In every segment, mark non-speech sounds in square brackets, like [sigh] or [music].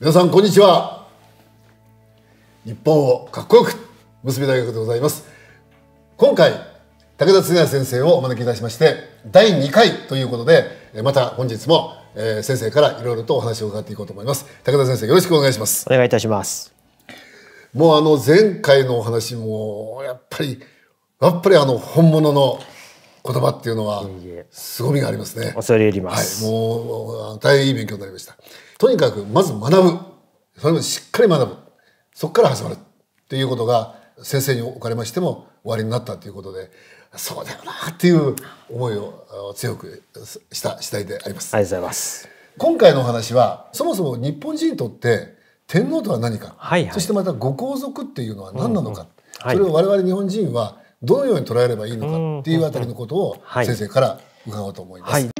皆さんこんにちは日本をかっこよく結び大学でございます今回武田恒也先生をお招きいたしまして第2回ということでまた本日も先生からいろいろとお話を伺っていこうと思います武田先生よろしくお願いしますお願いいたしますもうあの前回のお話もやっぱりやっぱりあの本物の言葉っていうのは凄みがありますね恐れ入ります、はい、もう大変いい勉強になりましたとにかくまず学ぶ。それもしっかり学ぶ。そこから始まる。っていうことが、先生におかれましても終わりになったということで、そうだよなっていう思いを強くした次第であります。ありがとうございます。今回のお話は、そもそも日本人にとって天皇とは何か、はいはい、そしてまたご皇族っていうのは何なのか、うんうんはい、それを我々日本人はどのように捉えればいいのかっていうあたりのことを先生から伺おうと思います。はい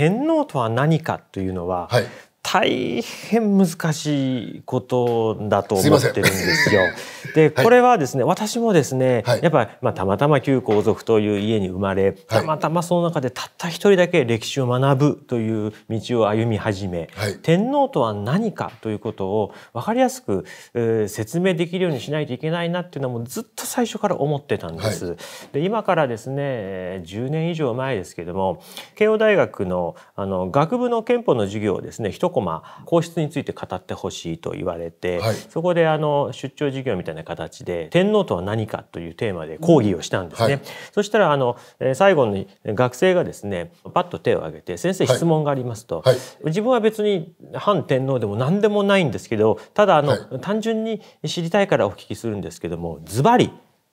天皇とは何かというのは、はい、大変難しいことだと思ってるんですよ。すでこれはですね、はい、私もですね、はい、やっぱり、まあ、たまたま旧皇族という家に生まれたまたまその中でたった一人だけ歴史を学ぶという道を歩み始め、はい、天皇とは何かということを分かりやすく、えー、説明できるようにしないといけないなっていうのはもうずっと最初から思ってたんです。で今からですね10年以上前ですけども慶応大学のあの学部の憲法の授業をですね一コまあ皇室について語ってほしいと言われて、はい、そこであの出張授業みたいな形で天皇とは何かというテーマで講義をしたんですね。はい、そしたらあの最後に学生がですねパッと手を挙げて「先生質問がありますと」自分は別に反天皇でも何でもないんですけどただあの、単純に知りたいからお聞きするんですけどもズバリ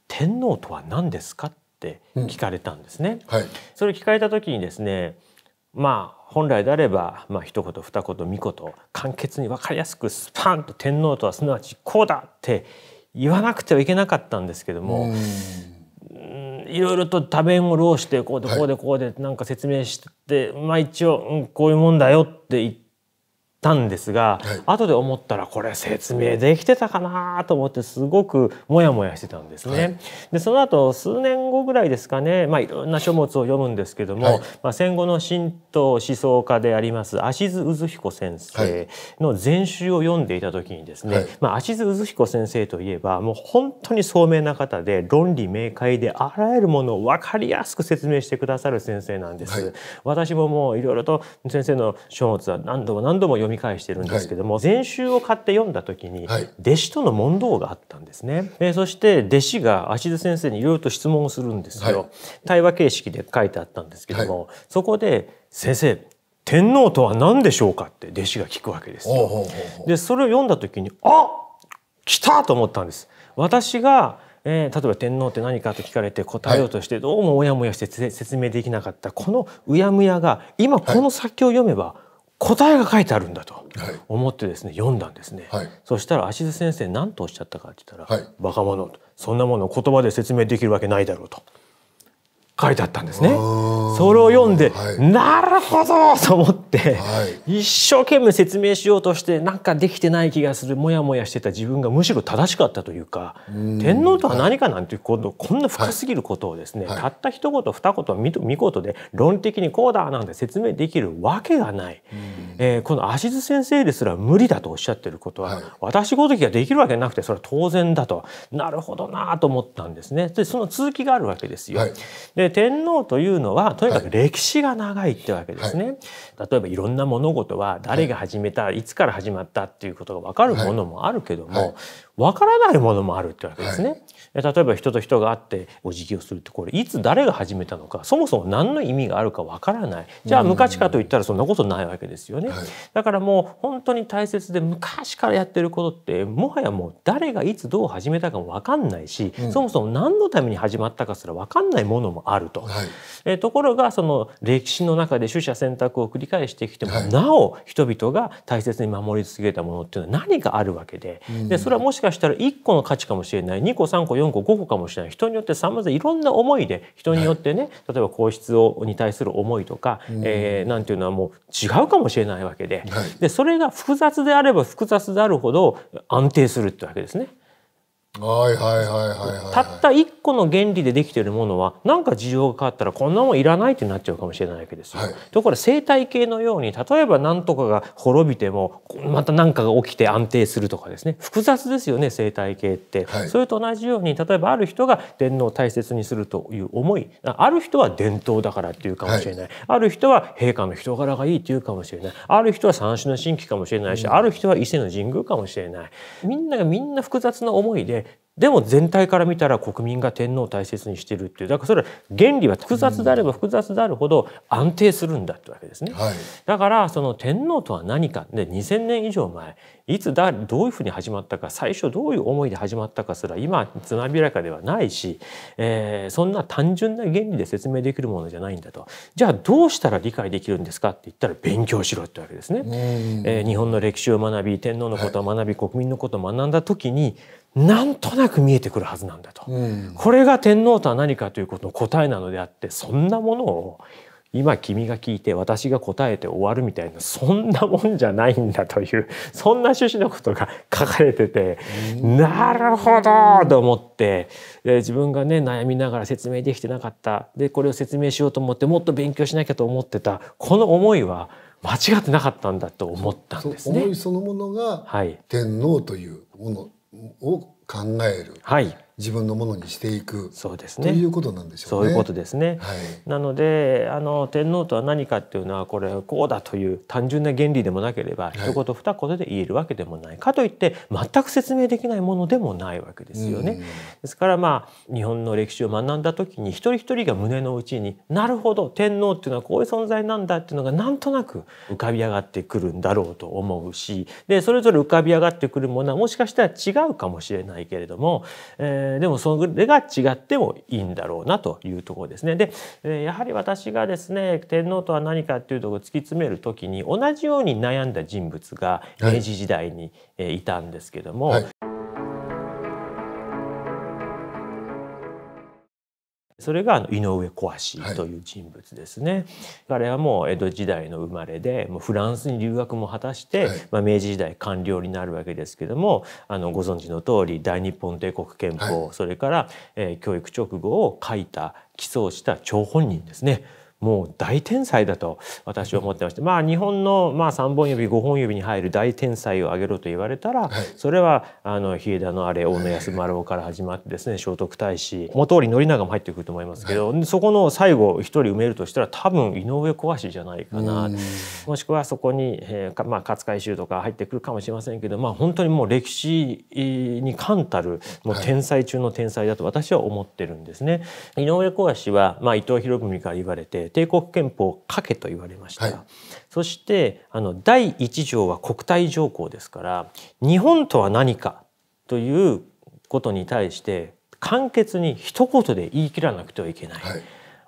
天皇とは何ですか?」って聞かれたんですね。うんはい、それ聞かれた時にですねまあ本来であれば、まあ、一言二言三言簡潔に分かりやすくスパンと天皇とはすなわちこうだって言わなくてはいけなかったんですけどもいろいろと多弁を労してこうでこうでこうでなんか説明して、はい、まあ一応、こういうもんだよって言って。たんですが、はい、後で思ったらこれ説明できてたかなと思ってすごくモヤモヤしてたんですね。はい、でその後数年後ぐらいですかね、まあ、いろんな書物を読むんですけども、はい、まあ、戦後の神道思想家であります足津渦彦先生の全集を読んでいた時にですね、まあ、足津渦彦先生といえばもう本当に聡明な方で論理明快であらゆるものを分かりやすく説明してくださる先生なんです。私ももういろいろと先生の書物は何度も何度も読み返してるんですけども、はい、全集を買って読んだ時に、弟子との問答があったんですね。えそして弟子が足津先生にいろいろと質問をするんですよ、はい、対話形式で書いてあったんですけども、そこで「先生天皇とは何でしょうか?」って弟子が聞くわけですよ。でそれを読んだ時に「あ来た!」と思ったんです。私がえー、例えば天皇って何かと聞かれて答えようとしてどうもおやもやして説明できなかったこのうやむやが今この先を読めば答えが書いてあるんだと思ってですね、はい、読んだんですね、はい、そしたら足津先生何とおっしゃったかって言ったら「はい、バカ者そんなものを言葉で説明できるわけないだろう」と。書いてあったんですね。それを読んで、はい、なるほどと思って、はい、一生懸命説明しようとしてなんかできてない気がするモヤモヤしてた自分がむしろ正しかったというか天皇とは何かなんていうこと、はい、こんな深すぎることをですね、たった一言二言見事で論理的にこうだなんて説明できるわけがない、えー、この足津先生ですら無理だとおっしゃってることは、私ごときができるわけなくてそれは当然だとなるほどなと思ったんですね。でその続きがあるわけですよ。で天皇というのはとにかく歴史が長いってわけですね、はい例えばいろんな物事は誰が始めた、い、つから始まったっていうことが分かるものもあるけども、わからないものもあるってわけですね。はい、例えば人と人があってお辞儀をするってこれいつ誰が始めたのかそもそも何の意味があるかわからないじゃあ昔かといったらそんなことないわけですよね、はい、だからもう本当に大切で昔からやってることってもはやもう誰がいつどう始めたかもわかんないし、うん、そもそも何のために始まったかすらわかんないものもあると。はい、えところがその歴史の中で取捨選択を繰り返してきても、なお人々が大切に守り続けたものっていうのは何かあるわけで,、でそれはもしかかしたら1個の価値かもしれない2個3個4個5個かもしれない人によってさまざまいろんな思いで人によってね、例えば皇室をに対する思いとか、うん、えー、なんていうのはもう違うかもしれないわけではい、でそれが複雑であれば複雑であるほど安定するってわけですね。はいはいはいはい、はい、たった1個の原理でできているものは何か事情が変わったらこんなもんいらないってなっちゃうかもしれないわけですよ。はい、ところが生態系のように例えば何とかが滅びてもまた何かが起きて安定するとかですね複雑ですよね生態系って、はい、それと同じように例えばある人が伝統を大切にするという思いある人は伝統だからっていうかもしれない、はい、ある人は陛下の人柄がいいっていうかもしれないある人は三種の神器かもしれないし、うん、ある人は伊勢の神宮かもしれないみんながみんな複雑な思いででも全体から見たら国民が天皇を大切にしているっていうだからそれは原理は複雑であれば複雑であるほど安定するんだってわけですね、はい、だからその天皇とは何かで2000年以上前いつだどういうふうに始まったか最初どういう思いで始まったかすら今つまびらかではないし、えー、そんな単純な原理で説明できるものじゃないんだとじゃあどうしたら理解できるんですかって言ったら勉強しろってわけですね。えー、日本の歴史を学び天皇のことを学び、はい、国民のことを学んだ時になんとなく見えてくるはずなんだと、うん、これが天皇とは何かということの答えなのであってそんなものを今君が聞いて私が答えて終わるみたいなそんなもんじゃないんだという [laughs] そんな趣旨のことが書かれててなるほどと思ってで自分がね悩みながら説明できてなかったでこれを説明しようと思ってもっと勉強しなきゃと思ってたこの思いは間違ってなかったんだと思ったんですね。思いそのものが天皇というものを考える、はい、自分のものにしていくそうです、ね、ということなんでしょう、ね、そういうことですね。はい、なのであの天皇とは何かっていうのはこれこうだという単純な原理でもなければ、はい、一言二言で言えるわけでもないかといって全く説明できないものでもないわけですよね。ですからまあ日本の歴史を学んだ時に一人一人が胸の内になるほど天皇っていうのはこういう存在なんだっていうのがなんとなく浮かび上がってくるんだろうと思うしでそれぞれ浮かび上がってくるものはもしかしたら違うかもしれないけれども、えーえー、でもそれが違ってもいいんだろうなというところですね。で、えー、やはり私がですね天皇とは何かっていうところを突き詰める時に同じように悩んだ人物が明治時代にいたんですけども。はいはいそれが井上小橋という人物ですね、はい、彼はもう江戸時代の生まれでもうフランスに留学も果たして、はい、まあ、明治時代官僚になるわけですけどもあのご存知の通り大日本帝国憲法、はい、それから、えー、教育直後を書いた起草した張本人ですね。もう大天才だと私は思ってましてまあ日本のまあ3本指5本指に入る大天才を挙げろと言われたら、それはあの日枝のあれ大野安丸尾から始まってですね聖徳太子元織宣長も入ってくると思いますけど、そこの最後一人埋めるとしたら多分井上小橋じゃないかなもしくはそこに、えーまあ、勝海舟とか入ってくるかもしれませんけど、まあ、本当にもう歴史に冠たるもう天才中の天才だと私は思ってるんですね。井上小橋は、まあ、伊藤博文から言われて帝国憲法かけと言われました、はい、そしてあの第1条は国体条項ですから日本とは何かということに対して簡潔に一言で言い切らなくてはいけない、はい、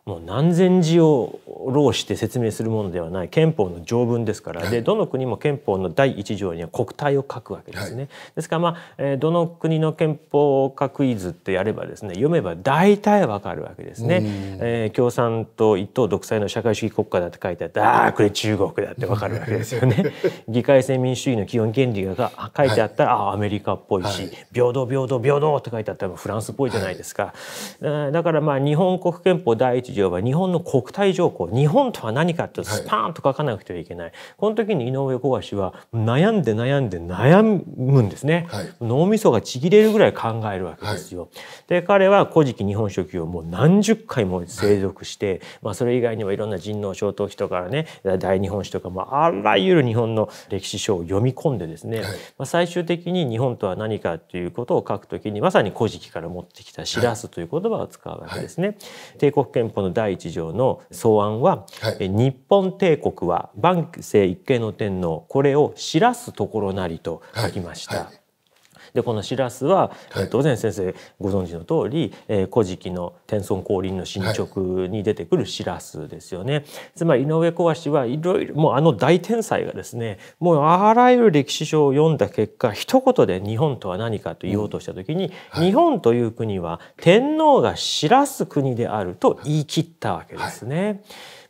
もう何千字を労して説明するものではない憲法の条文ですからでどの国も憲法の第一条には国体を書くわけですね。はい、ですからまあ、えどの国の憲法かクイズってやればですね読めば大体わかるわけですね。えー、共産党一党独裁の社会主義国家だって書いてあってああこれ中国だってわかるわけですよね。[laughs] 議会制民主主義の基本原理が書いてあったら、はい、あアメリカっぽいし、はい、平等平等平等って書いてあったらフランスっぽいじゃないですか。はい、だからまあ日本国憲法第一条業は日本の国体条項日本とは何かってスパーンと書かなくてはいけない、はい、この時に井上小橋は悩んで悩んで悩むんですね、はい、脳みそがちぎれるぐらい考えるわけですよ。はい、で彼は「古事記日本書紀」をもう何十回も精読して、まあ、それ以外にはいろんな人脳小頭記とかね大日本史とか、もあ、らゆる日本の歴史書を読み込んでですね、まあ、最終的に日本とは何かということを書く時にまさに「古事記」から持ってきた「しらす」という言葉を使うわけですね。帝国憲法のの第一条の草案は、はい、日本帝国は万世一系の天皇これを知らすところなりと書きました。はいはいでこのしらすは、はい、当然先生ご存知の通り、えー、古事記の天孫降臨の進捗に出てくるしらすですよね。はい、つまり井上小橋はいろいろもうあの大天才がですねもうあらゆる歴史書を読んだ結果一言で日本とは何かと言おうとした時に、うんはい、日本という国は天皇がしらす国であると言い切ったわけですね。はい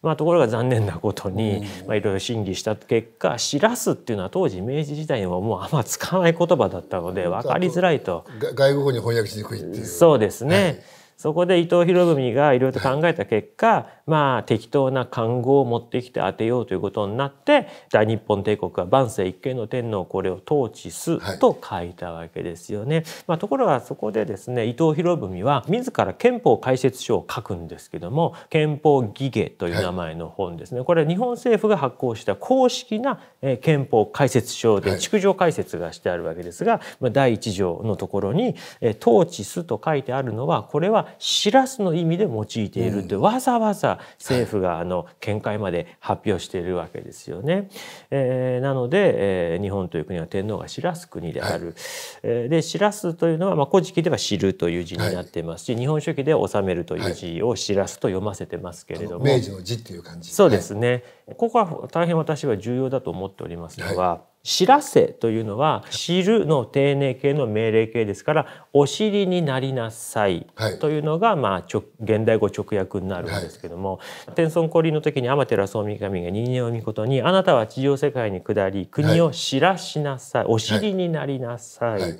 まあ、ところが残念なことにいろいろ審議した結果「しらす」っていうのは当時明治時代にはもうあんま使わない言葉だったので分かりづらいと。外国語に翻訳しにくいっていう。そうですね、はいそこで伊藤博文がいろいろと考えた結果、まあ適当な漢語を持ってきて当てようということになって、大日本帝国は万世一系の天皇これを統治すと書いたわけですよね。はい、まあ、ところがそこでですね、伊藤博文は自ら憲法解説書を書くんですけども、憲法義芸という名前の本ですね。これは日本政府が発行した公式な憲法解説書で、築城解説がしてあるわけですが、はい、第1条のところに、統治すと書いてあるのは、これはは知らすの意味で用いていると、うん、わざわざ政府があの見解まで発表しているわけですよね。えー、なので、えー、日本という国は天皇が知らす国である。はい、えで知らすというのは、まあ、古事記では知るという字になってますし、はい、日本書紀では治めるという字を知らすと読ませてますけれども。明治の字っていう感じ。そうですね。ここは大変私は重要だと思っておりますのは、はい、知らせというのは知るの丁寧形の命令形ですからお尻になりなさいというのが、まあ、現代語直訳になるんですけども、はい、天孫降臨の時に天照大神が人間を見事に「あなたは地上世界に下り国を知らしなさい、お尻になりなさい」はい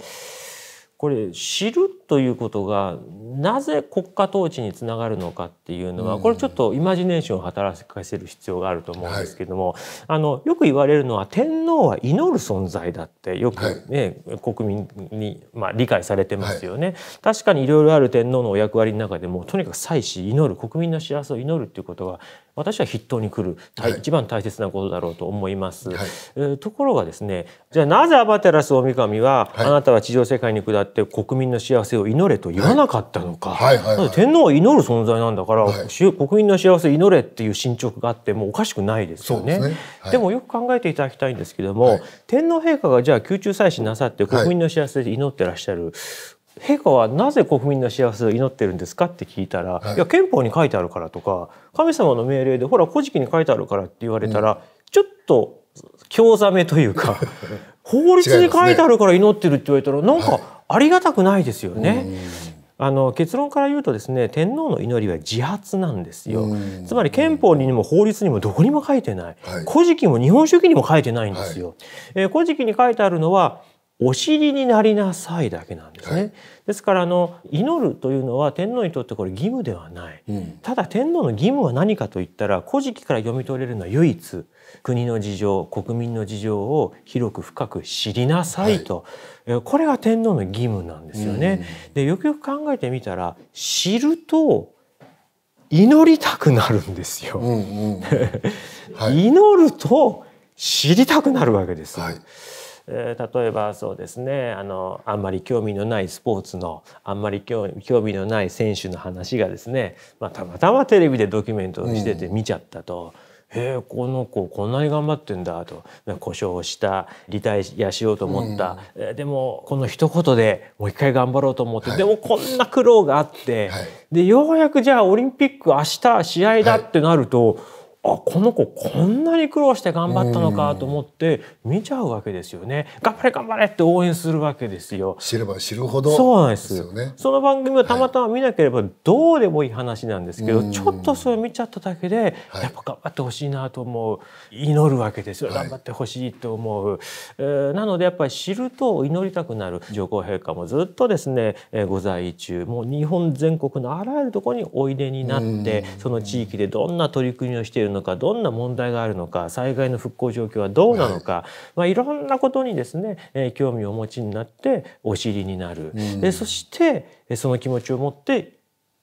これ知るということがなぜ国家統治につながるのかっていうのは、これちょっとイマジネーションを働かせる必要があると思うんですけども、あのよく言われるのは天皇は祈る存在だってよくね、国民に、まあ、理解されてますよね。確かにいろいろある天皇のお役割の中でもとにかく祭祀祈る国民の幸せを祈るっていうことは私は筆頭に来る、はい、一番大切なことだろうと思います、はい、えー、ところがですねじゃあなぜアバテラス大神は、はい、あなたは地上世界に下って国民の幸せを祈れと言わなかったのか、天皇を祈る存在なんだから、国民の幸せを祈れっていう進捗があってもおかしくないですよねで、ね、でもよく考えていただきたいんですけども、天皇陛下がじゃあ宮中祭祀なさって国民の幸せで祈ってらっしゃる、陛下はなぜ国民の幸せを祈ってるんですかって聞いたら、はい、いや憲法に書いてあるからとか神様の命令でほら古事記に書いてあるからって言われたら、うん、ちょっと興ざめというか [laughs] 法律に書いてあるから祈ってるって言われたら、ね、なんかありがたくないですよね。はい、あの結論から言うとですね天皇の祈りは自発なんですよつまり憲法にも法律にもどこにも書いてない、はい、古事記も日本書紀にも書いてないんですよ、えー、古事記に書いてあるのはお尻になりなさいだけなんですね。はい、ですからあの祈るというのは天皇にとってこれ義務ではない、うん、ただ天皇の義務は何かといったら「古事記」から読み取れるのは唯一国の事情国民の事情を広く深く知りなさいと、はい、これが天皇の義務なんですよね。うん、でよくよく考えてみたら知ると祈りたくなるんですよ。[laughs] 祈ると知りたくなるわけです。はいえ例えばそうですねあのあんまり興味のないスポーツのあんまり興味のない選手の話がですね、まあ、たまたまテレビでドキュメントしてて見ちゃったと。うんへえこの子こんなに頑張ってんだと故障したリタイアしようと思った、うん、でもこの一言でもう一回頑張ろうと思って、はい、でもこんな苦労があって、はい、でようやくじゃあオリンピック明日試合だってなると、はいあこの子こんなに苦労して頑張ったのかと思って見ちゃうわけですよね。頑張れ頑張れって応援するわけですよ。知れば知るほど、ね、そうなんですよね。その番組をたまたま見なければどうでもいい話なんですけど、はい、ちょっとそれ見ちゃっただけで、やっぱ頑張ってほしいなと思う祈るわけですよ。頑張ってほしいと思う、はい、えー、なのでやっぱり知ると祈りたくなる上皇陛下もずっとですね、えー、ご在位中もう日本全国のあらゆるところにおいでになってその地域でどんな取り組みをしているるのかどんな問題があるのか災害の復興状況はどうなのか、まあ、いろんなことにですね、えー、興味をお持ちになってお知りになる、でそしてその気持ちを持って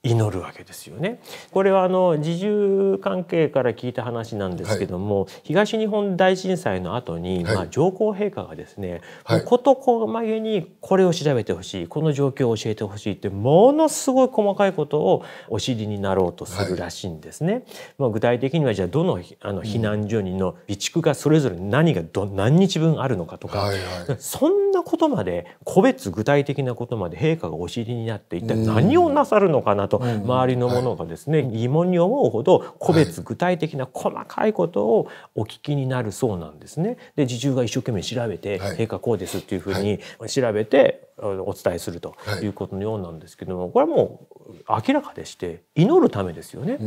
祈るわけですよねこれはあの自重関係から聞いた話なんですけども、はい、東日本大震災の後に、はい、まあ、上皇陛下がですね、はい、事細げにこれを調べてほしいこの状況を教えてほしいってものすごい細かいことをお知りになろうとするらしいんですね。まあ、具体的にはじゃあどのあの避難所にの備蓄がそれぞれ何がど何日分あるのかとか、はいはい、そんなことまで個別具体的なことまで陛下がお知りになって一体何をなさるのかなと。と周りのものがですね疑問に思うほど個別具体的な細かいことをお聞きになるそうなんですね。で自重が一生懸命調べて陛下こうですっていうふうに調べてお伝えするということのようなんですけどもこれはもう明らかでして祈るためですよね。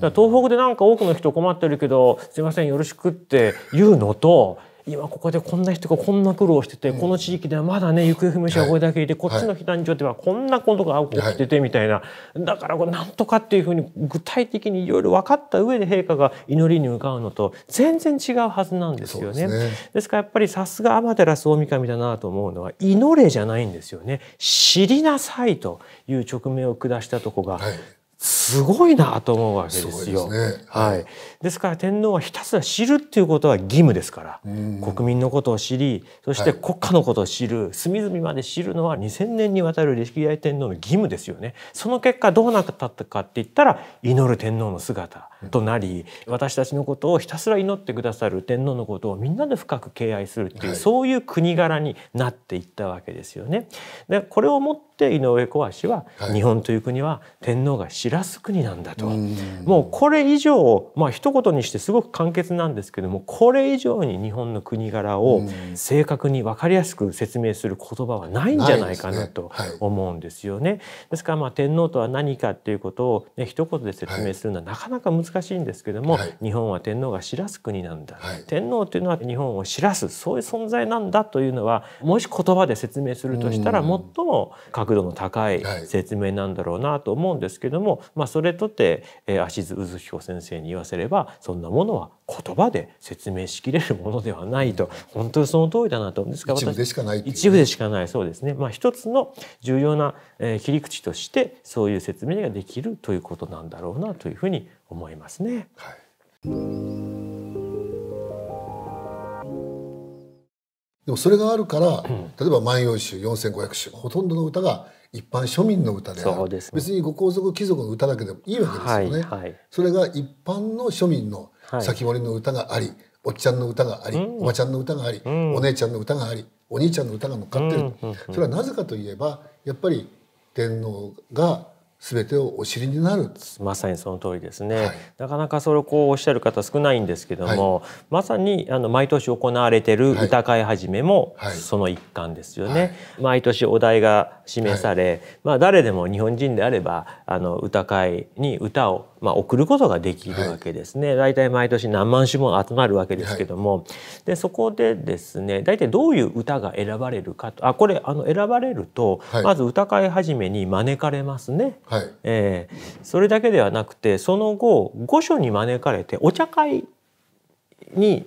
東北でなんか多くの人困ってるけどすいませんよろしくって言うのと今ここでこんな人がこんな苦労してて、この地域ではまだね行方不明者がこれだけいて、こっちの避難所ではこんなことが起きててみたいな、だからこれなんとかっていうふうに具体的にいろいろ分かった上で陛下が祈りに向かうのと全然違うはずなんですよね。ですねですからやっぱりさすが天照大神だなと思うのは祈れじゃないんですよね。知りなさいという直面を下したとこが、はいすごいなと思うわけですよ。ですね、はい、ですから天皇はひたすら知るっていうことは義務ですから国民のことを知りそして国家のことを知る、はい、隅々まで知るのは2,000年にわたる歴代天皇の義務ですよね。その結果どうなったかって言ったら祈る天皇の姿となり、うん、私たちのことをひたすら祈ってくださる天皇のことをみんなで深く敬愛するっていう、はい、そういう国柄になっていったわけですよね。でこれをもって井上小橋は、日本という国は天皇が知らすす国なんだと、もうこれ以上まあ一言にしてすごく簡潔なんですけどもこれ以上に日本の国柄を正確に分かりやすく説明する言葉はないんじゃないかなと思うんですよね。ですねはい、ですからまあ天皇とは何かっていうことを、ね、一言で説明するのはなかなか難しいんですけども、はい、日本は天皇が知らす国なんだ、はい、天皇というのは日本を知らすそういう存在なんだというのはもし言葉で説明するとしたら最も角度の高い説明なんだろうなと思うんですけども、まそれとて、え足津渦彦先生に言わせればそんなものは言葉で説明しきれるものではないと、本当にその通りだなと思うんですか一部でしかない、ね、一部でしかないそうですね、まあ、一つの重要な、え切り口としてそういう説明ができるということなんだろうなというふうに思いますね。はいでもそれがあるから、例えば「万葉集」4,500首ほとんどの歌が一般庶民の歌である、ね、別にご皇族貴族の歌だけでもいいわけですよね、はいはい、それが一般の庶民の先堀の歌があり、おっちゃんの歌があり、うん、おばちゃんの歌があり、うん、お姉ちゃんの歌がありお兄ちゃんの歌が乗っかってる、うん、それはなぜかといえばやっぱり天皇が全てをお知りになるまさにその通りですね、はい、なかなかそれをこうおっしゃる方少ないんですけども、はい、まさにあの毎年行われている歌会始めもその一環ですよね、はい、毎年お題が示され、まあ誰でも日本人であればあの歌会に歌をまあ、送ることができるわけですね、大体、はい、毎年何万種も集まるわけですけども、はい、でそこでですね大体どういう歌が選ばれるかとあこれあの選ばれると、はい、まず歌会始めに招かれますね、はいえー、それだけではなくてその後御所に招かれてお茶会に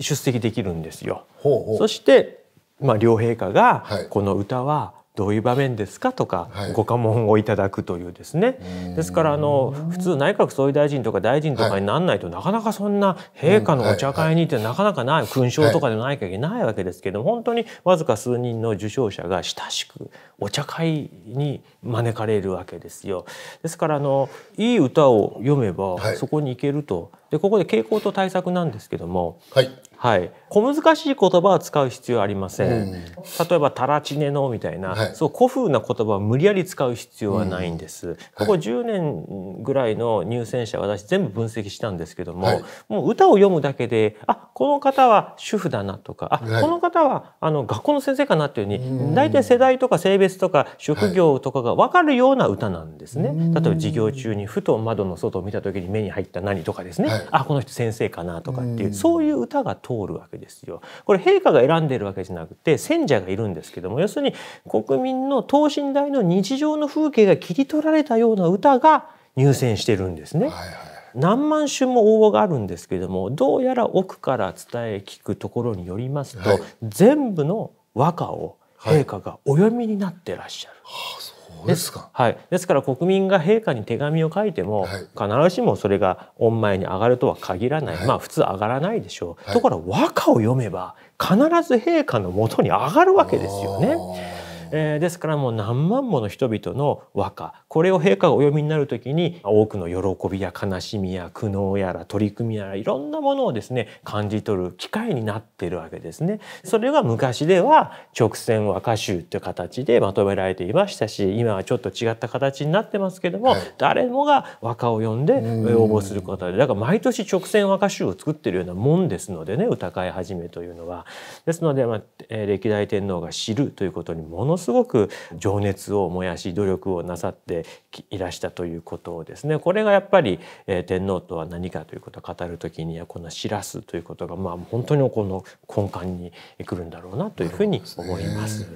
出席できるんですよ。ほうほうそして、まあ、両陛下がこの歌は、はいどういう場面ですかとか、ご家紋をいただくというですね、はい、ですからあの普通内閣総理大臣とか大臣とかになんないと、なかなかそんな陛下のお茶会にってなかなかない、勲章とかでない限りないわけですけど本当にわずか数人の受賞者が親しくお茶会に招かれるわけですよ。ですからあのいい歌を読めばそこに行けると、でここで傾向と対策なんですけども、はい、はい小難しい言葉は使う必要ありません、うん、例えば「たらちねの」みたいな、はい、そう古風な言葉を無理やり使う必要はないんです、うんはい、ここ10年ぐらいの入選者私全部分析したんですけども、はい、もう歌を読むだけであこの方は主婦だなとかあ、この方はあの学校の先生かなっていうふうに大体世代とか性別とか職業とかが分かるような歌なんですね。例えば授業中にふと窓の外を見た時に目に入った何とかですね、あこの人先生かなとかっていうそういう歌が通るわけです。ですよ。これ陛下が選んでるわけじゃなくて選者がいるんですけども要するに国民の等身大の日常の風景が切り取られたような歌が入選してるんですね。はいはい何万種も応募があるんですけどもどうやら奥から伝え聞くところによりますと、はい、全部の和歌を陛下がお読みになってらっしゃる。はいですかはい、ですから国民が陛下に手紙を書いても、はい、必ずしもそれが御前に上がるとは限らない、はい、まあ普通上がらないでしょう、はい、ところが和歌を読めば必ず陛下のもとに上がるわけですよね。えー、ですからもう何万もの人々の和歌これを陛下がお読みになる時に多くの喜びや悲しみや苦悩やら取り組みやらいろんなものをですね感じ取る機会になってるわけですね。それが昔では直線和歌集という形でまとめられていましたし今はちょっと違った形になってますけども、はい、誰もが和歌を読んで応募することでだから毎年直線和歌集を作ってるようなもんですのでね歌会始めというのは。ですので、まあ、歴代天皇が知るということにものすごく情熱を燃やし努力をなさっていらしたということをですねこれがやっぱり、え天皇とは何かということを語る時にはこの「知らす」ということがまあ本当にこの根幹にくるんだろうなというふうに思います。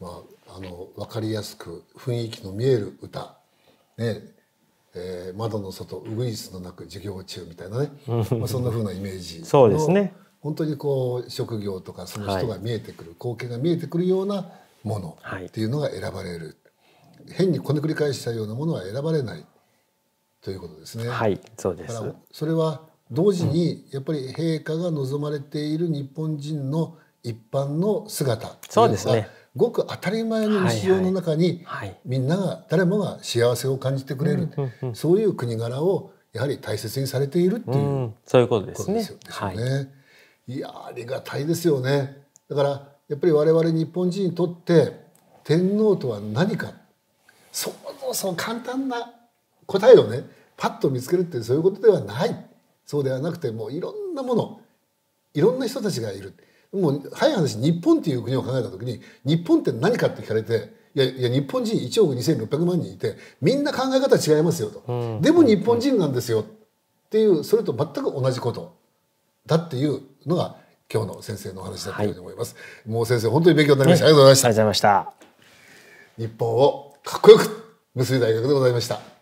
まあ、あの分かりやすく雰囲気の見える歌、ねえー、窓の外ウグイスの鳴く授業中みたいなね、[laughs] まあ、そんなふうなイメージそうですね本当にこう職業とかその人が見えてくる、はい、光景が見えてくるようなものっていうのが選ばれる、はい、変にこねくり返したようなものは選ばれないということですね。はい、そうです。それは同時にやっぱり陛下が望まれている日本人の一般の姿そうですね。ごく当たり前の日常の中にみんなが誰もが幸せを感じてくれる、そういう国柄をやはり大切にされているっていう、うん、そういうことですね。ですよね、はい、いやありがたいですよね。だからやっぱり我々日本人にとって天皇とは何かそうそう簡単な答えをねパッと見つけるってそういうことではないそうではなくてもういろんなものいろんな人たちがいるもう早い話日本っていう国を考えた時に日本って何かって聞かれていやいや日本人1億2600万人いてみんな考え方違いますよと、うん、でも日本人なんですよっていうそれと全く同じことだっていうのが今日の先生のお話だったと思います、はい、もう先生本当に勉強になりました、ありがとうございました日本をかっこよく結び大学でございました